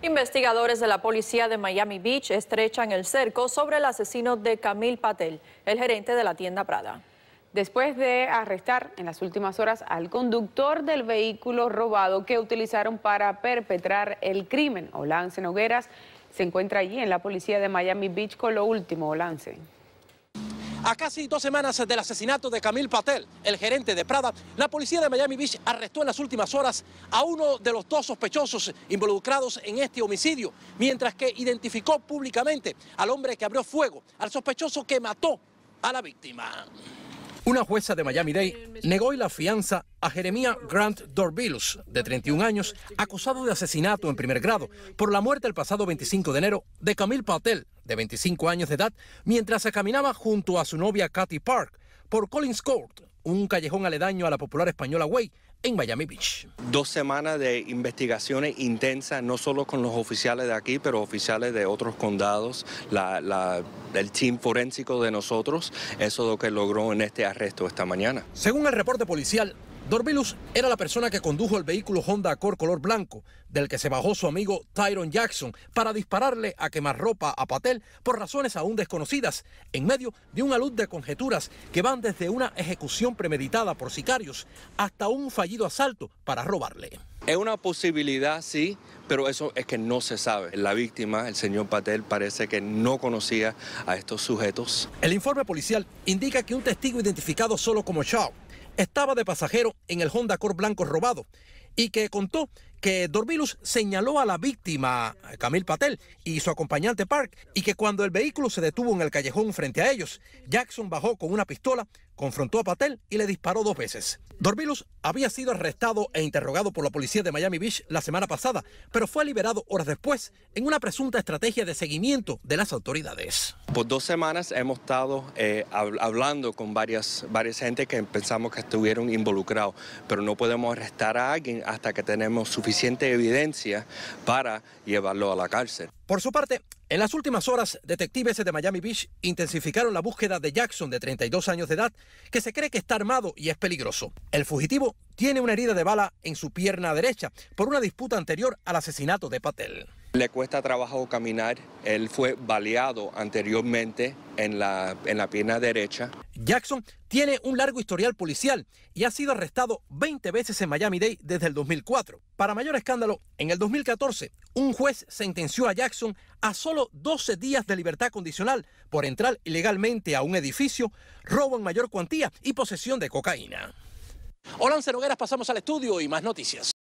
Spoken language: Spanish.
Investigadores de la policía de Miami Beach estrechan el cerco sobre el asesino de Camil Patel, el gerente de la tienda Prada. Después de arrestar en las últimas horas al conductor del vehículo robado que utilizaron para perpetrar el crimen, Olance Nogueras se encuentra allí en la policía de Miami Beach con lo último, Olance. A casi dos semanas del asesinato de Camille Patel, el gerente de Prada, la policía de Miami Beach arrestó en las últimas horas a uno de los dos sospechosos involucrados en este homicidio, mientras que identificó públicamente al hombre que abrió fuego, al sospechoso que mató a la víctima. Una jueza de Miami-Dade negó hoy la fianza a Jeremiah Grant Dorbills, de 31 años, acusado de asesinato en primer grado por la muerte el pasado 25 de enero de Camille Patel, de 25 años de edad, mientras se caminaba junto a su novia Katy Park por Collins Court, un callejón aledaño a la popular española Way, en Miami Beach. Dos semanas de investigaciones intensas, no solo con los oficiales de aquí, pero oficiales de otros condados, la, el team forénsico de nosotros, eso es lo que logró en este arresto esta mañana. Según el reporte policial, Dorbilus era la persona que condujo el vehículo Honda Accord color blanco, del que se bajó su amigo Tyron Jackson para dispararle a ropa a Patel por razones aún desconocidas, en medio de una luz de conjeturas que van desde una ejecución premeditada por sicarios hasta un fallido asalto para robarle. Es una posibilidad, sí, pero eso es que no se sabe. La víctima, el señor Patel, parece que no conocía a estos sujetos. El informe policial indica que un testigo identificado solo como Shaw estaba de pasajero en el Honda Accord blanco robado y que contó que Dormilus señaló a la víctima, Camille Patel, y su acompañante Park, y que cuando el vehículo se detuvo en el callejón frente a ellos, Jackson bajó con una pistola confrontó a Patel y le disparó dos veces. Dorbilus había sido arrestado e interrogado por la policía de Miami Beach la semana pasada, pero fue liberado horas después en una presunta estrategia de seguimiento de las autoridades. Por dos semanas hemos estado eh, hablando con varias, varias gente que pensamos que estuvieron involucrados, pero no podemos arrestar a alguien hasta que tenemos suficiente evidencia para llevarlo a la cárcel. Por su parte, en las últimas horas, detectives de Miami Beach intensificaron la búsqueda de Jackson, de 32 años de edad, que se cree que está armado y es peligroso. El fugitivo tiene una herida de bala en su pierna derecha por una disputa anterior al asesinato de Patel. Le cuesta trabajo caminar. Él fue baleado anteriormente en la, en la pierna derecha. Jackson tiene un largo historial policial y ha sido arrestado 20 veces en Miami-Dade desde el 2004. Para mayor escándalo, en el 2014, un juez sentenció a Jackson a solo 12 días de libertad condicional por entrar ilegalmente a un edificio, robo en mayor cuantía y posesión de cocaína. Hola, hogueras pasamos al estudio y más noticias.